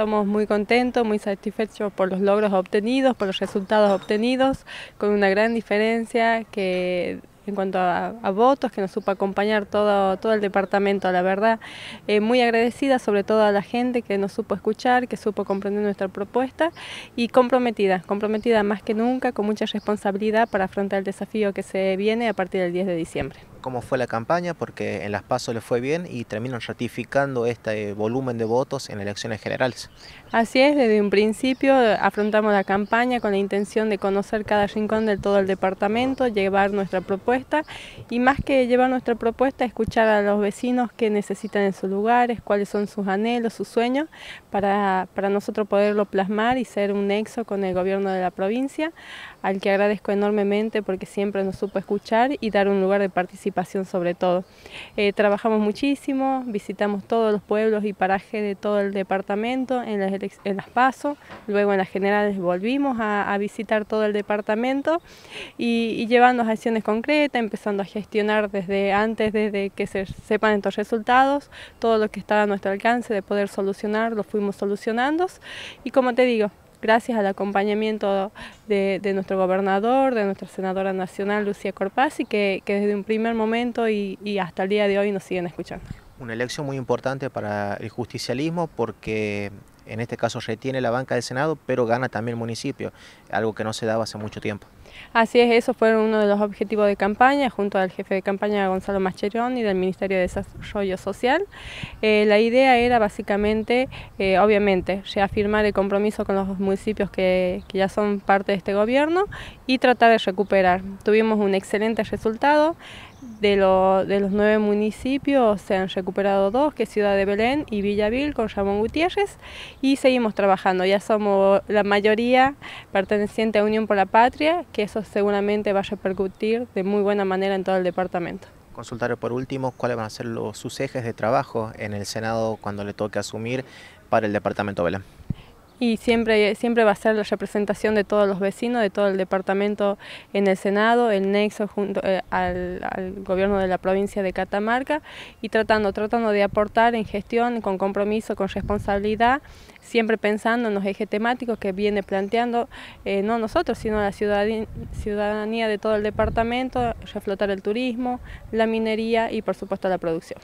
Estamos muy contentos, muy satisfechos por los logros obtenidos, por los resultados obtenidos, con una gran diferencia que en cuanto a, votos, que nos supo acompañar todo, todo el departamento, la verdad. Eh, muy agradecida sobre todo a la gente que nos supo escuchar, que supo comprender nuestra propuesta y comprometida, comprometida más que nunca, con mucha responsabilidad para afrontar el desafío que se viene a partir del 10 de diciembre. ¿Cómo fue la campaña? Porque en las pasos le fue bien y terminan ratificando este volumen de votos en elecciones generales. Así es, desde un principio afrontamos la campaña con la intención de conocer cada rincón del todo el departamento, llevar nuestra propuesta y más que llevar nuestra propuesta, escuchar a los vecinos qué necesitan en sus lugares, cuáles son sus anhelos, sus sueños, para, para nosotros poderlo plasmar y ser un nexo con el gobierno de la provincia, al que agradezco enormemente porque siempre nos supo escuchar y dar un lugar de participación sobre todo. Eh, trabajamos muchísimo, visitamos todos los pueblos y parajes de todo el departamento en las, en las PASO, luego en las generales volvimos a, visitar todo el departamento y, y llevando acciones concretas empezando a gestionar desde antes, desde que se sepan estos resultados, todo lo que estaba a nuestro alcance de poder solucionar, lo fuimos solucionando. Y como te digo, gracias al acompañamiento de, nuestro gobernador, de nuestra senadora nacional Lucía Corpazzi, que, que desde un primer momento y, y, hasta el día de hoy nos siguen escuchando. Una elección muy importante para el justicialismo porque en este caso retiene la banca del Senado, pero gana también el municipio, algo que no se daba hace mucho tiempo. Así es, eso fue uno de los objetivos de campaña, junto al jefe de campaña Gonzalo Macherón y del Ministerio de Desarrollo Social. Eh, la idea era básicamente, eh, obviamente, reafirmar el compromiso con los municipios que, ya son parte de este gobierno y tratar de recuperar. Tuvimos un excelente resultado. De, los nueve municipios se han recuperado dos, que es Ciudad de Belén y Villavil con Ramón Gutiérrez, y seguimos trabajando. Ya somos la mayoría perteneciente a Unión por la Patria, y eso seguramente va a repercutir de muy buena manera en todo el departamento. Consultario, por último, ¿cuáles van a ser los, sus ejes de trabajo en el Senado cuando le toque asumir para el departamento Belén? Y siempre, siempre va a ser la representación de todos los vecinos, de todo el departamento en el Senado, el nexo junto eh, al, gobierno de la provincia de Catamarca y tratando, tratando de aportar en gestión, con compromiso, con responsabilidad, siempre pensando en los ejes temáticos que viene planteando, eh, no nosotros, sino la ciudadanía de todo el departamento, reflotar el turismo, la minería y por supuesto la producción.